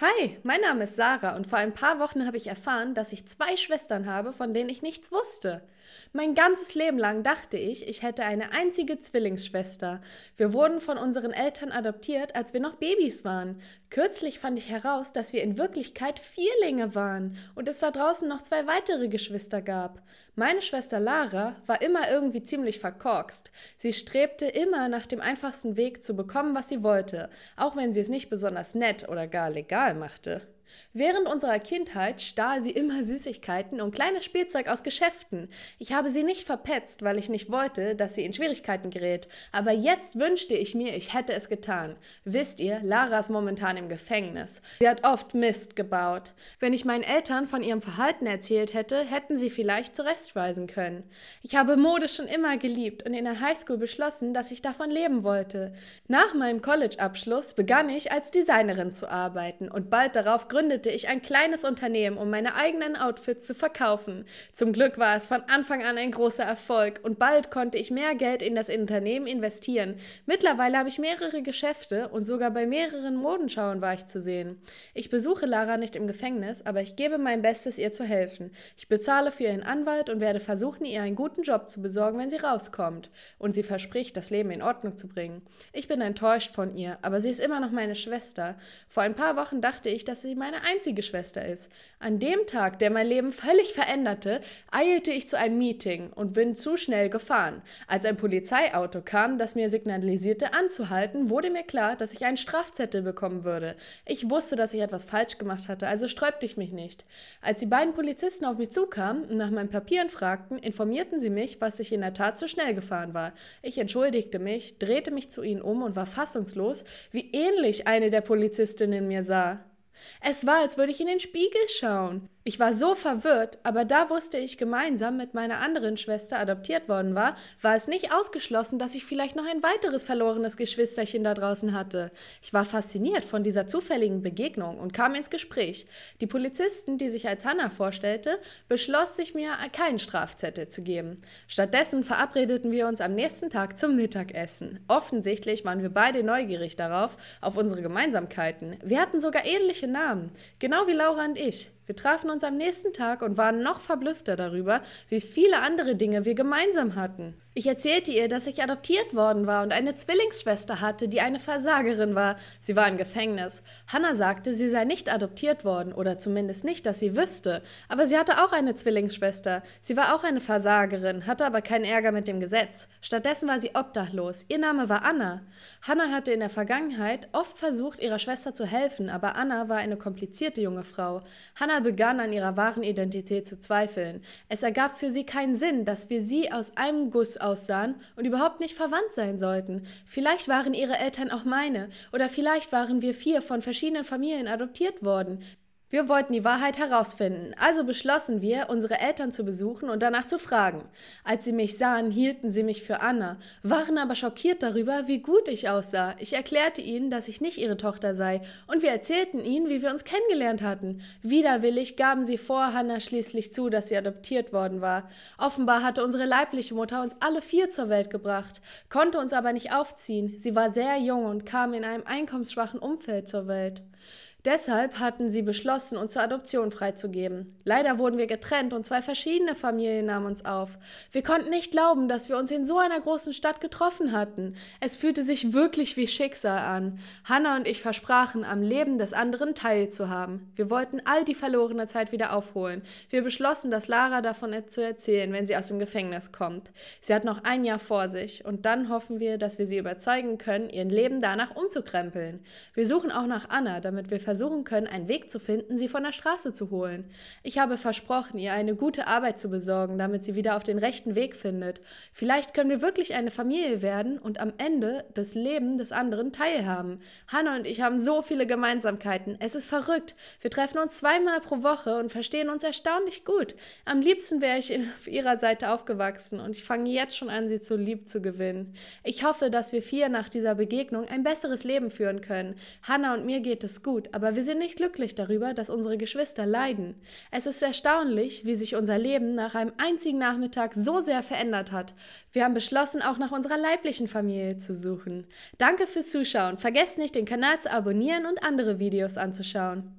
Hi, mein Name ist Sarah und vor ein paar Wochen habe ich erfahren, dass ich zwei Schwestern habe, von denen ich nichts wusste. Mein ganzes Leben lang dachte ich, ich hätte eine einzige Zwillingsschwester. Wir wurden von unseren Eltern adoptiert, als wir noch Babys waren. Kürzlich fand ich heraus, dass wir in Wirklichkeit Vierlinge waren und es da draußen noch zwei weitere Geschwister gab. Meine Schwester Lara war immer irgendwie ziemlich verkorkst. Sie strebte immer nach dem einfachsten Weg zu bekommen, was sie wollte, auch wenn sie es nicht besonders nett oder gar legal machte. Während unserer Kindheit stahl sie immer Süßigkeiten und kleines Spielzeug aus Geschäften. Ich habe sie nicht verpetzt, weil ich nicht wollte, dass sie in Schwierigkeiten gerät. Aber jetzt wünschte ich mir, ich hätte es getan. Wisst ihr, Lara ist momentan im Gefängnis. Sie hat oft Mist gebaut. Wenn ich meinen Eltern von ihrem Verhalten erzählt hätte, hätten sie vielleicht zurechtweisen können. Ich habe Mode schon immer geliebt und in der Highschool beschlossen, dass ich davon leben wollte. Nach meinem College-Abschluss begann ich als Designerin zu arbeiten und bald darauf gründete gründete ich ein kleines Unternehmen, um meine eigenen Outfits zu verkaufen. Zum Glück war es von Anfang an ein großer Erfolg und bald konnte ich mehr Geld in das Unternehmen investieren. Mittlerweile habe ich mehrere Geschäfte und sogar bei mehreren Modenschauen war ich zu sehen. Ich besuche Lara nicht im Gefängnis, aber ich gebe mein Bestes, ihr zu helfen. Ich bezahle für ihren Anwalt und werde versuchen, ihr einen guten Job zu besorgen, wenn sie rauskommt. Und sie verspricht, das Leben in Ordnung zu bringen. Ich bin enttäuscht von ihr, aber sie ist immer noch meine Schwester. Vor ein paar Wochen dachte ich, dass sie mein meine einzige Schwester ist. An dem Tag, der mein Leben völlig veränderte, eilte ich zu einem Meeting und bin zu schnell gefahren. Als ein Polizeiauto kam, das mir signalisierte, anzuhalten, wurde mir klar, dass ich einen Strafzettel bekommen würde. Ich wusste, dass ich etwas falsch gemacht hatte, also sträubte ich mich nicht. Als die beiden Polizisten auf mich zukamen und nach meinen Papieren fragten, informierten sie mich, was ich in der Tat zu schnell gefahren war. Ich entschuldigte mich, drehte mich zu ihnen um und war fassungslos, wie ähnlich eine der Polizistinnen mir sah. Es war, als würde ich in den Spiegel schauen. Ich war so verwirrt, aber da wusste ich gemeinsam mit meiner anderen Schwester adoptiert worden war, war es nicht ausgeschlossen, dass ich vielleicht noch ein weiteres verlorenes Geschwisterchen da draußen hatte. Ich war fasziniert von dieser zufälligen Begegnung und kam ins Gespräch. Die Polizisten, die sich als Hannah vorstellte, beschloss, sich mir keinen Strafzettel zu geben. Stattdessen verabredeten wir uns am nächsten Tag zum Mittagessen. Offensichtlich waren wir beide neugierig darauf, auf unsere Gemeinsamkeiten. Wir hatten sogar ähnliche unterschiedliche Namen, genau wie Laura und ich. Wir trafen uns am nächsten Tag und waren noch verblüffter darüber, wie viele andere Dinge wir gemeinsam hatten. Ich erzählte ihr, dass ich adoptiert worden war und eine Zwillingsschwester hatte, die eine Versagerin war. Sie war im Gefängnis. Hannah sagte, sie sei nicht adoptiert worden oder zumindest nicht, dass sie wüsste. Aber sie hatte auch eine Zwillingsschwester. Sie war auch eine Versagerin, hatte aber keinen Ärger mit dem Gesetz. Stattdessen war sie obdachlos. Ihr Name war Anna. Hannah hatte in der Vergangenheit oft versucht, ihrer Schwester zu helfen, aber Anna war eine komplizierte junge Frau. Hannah begann an ihrer wahren Identität zu zweifeln. Es ergab für sie keinen Sinn, dass wir sie aus einem Guss aussahen und überhaupt nicht verwandt sein sollten. Vielleicht waren ihre Eltern auch meine, oder vielleicht waren wir vier von verschiedenen Familien adoptiert worden. Wir wollten die Wahrheit herausfinden, also beschlossen wir, unsere Eltern zu besuchen und danach zu fragen. Als sie mich sahen, hielten sie mich für Anna, waren aber schockiert darüber, wie gut ich aussah. Ich erklärte ihnen, dass ich nicht ihre Tochter sei, und wir erzählten ihnen, wie wir uns kennengelernt hatten. Widerwillig gaben sie vor Hannah schließlich zu, dass sie adoptiert worden war. Offenbar hatte unsere leibliche Mutter uns alle vier zur Welt gebracht, konnte uns aber nicht aufziehen. Sie war sehr jung und kam in einem einkommensschwachen Umfeld zur Welt. Deshalb hatten sie beschlossen, uns zur Adoption freizugeben. Leider wurden wir getrennt und zwei verschiedene Familien nahmen uns auf. Wir konnten nicht glauben, dass wir uns in so einer großen Stadt getroffen hatten. Es fühlte sich wirklich wie Schicksal an. Hannah und ich versprachen, am Leben des anderen teilzuhaben. Wir wollten all die verlorene Zeit wieder aufholen. Wir beschlossen, dass Lara davon zu erzählen, wenn sie aus dem Gefängnis kommt. Sie hat noch ein Jahr vor sich und dann hoffen wir, dass wir sie überzeugen können, ihr Leben danach umzukrempeln. Wir suchen auch nach Anna, damit wir versuchen können, einen Weg zu finden, sie von der Straße zu holen. Ich habe versprochen, ihr eine gute Arbeit zu besorgen, damit sie wieder auf den rechten Weg findet. Vielleicht können wir wirklich eine Familie werden und am Ende das Leben des anderen teilhaben. Hannah und ich haben so viele Gemeinsamkeiten. Es ist verrückt. Wir treffen uns zweimal pro Woche und verstehen uns erstaunlich gut. Am liebsten wäre ich auf ihrer Seite aufgewachsen und ich fange jetzt schon an, sie zu lieb zu gewinnen. Ich hoffe, dass wir vier nach dieser Begegnung ein besseres Leben führen können. Hannah und mir geht es gut, aber wir sind nicht glücklich darüber, dass unsere Geschwister leiden. Es ist erstaunlich, wie sich unser Leben nach einem einzigen Nachmittag so sehr verändert hat. Wir haben beschlossen, auch nach unserer leiblichen Familie zu suchen. Danke fürs Zuschauen. Vergesst nicht, den Kanal zu abonnieren und andere Videos anzuschauen.